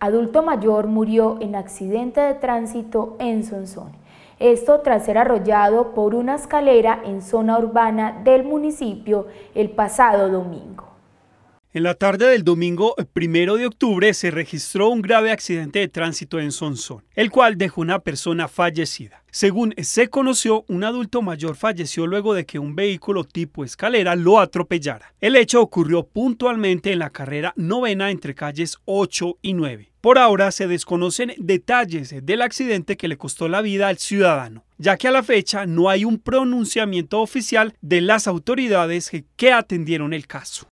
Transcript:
adulto mayor, murió en accidente de tránsito en Sonsón. Esto tras ser arrollado por una escalera en zona urbana del municipio el pasado domingo. En la tarde del domingo 1 de octubre se registró un grave accidente de tránsito en Sonsón, el cual dejó una persona fallecida. Según se conoció, un adulto mayor falleció luego de que un vehículo tipo escalera lo atropellara. El hecho ocurrió puntualmente en la carrera novena entre calles 8 y 9. Por ahora se desconocen detalles del accidente que le costó la vida al ciudadano, ya que a la fecha no hay un pronunciamiento oficial de las autoridades que atendieron el caso.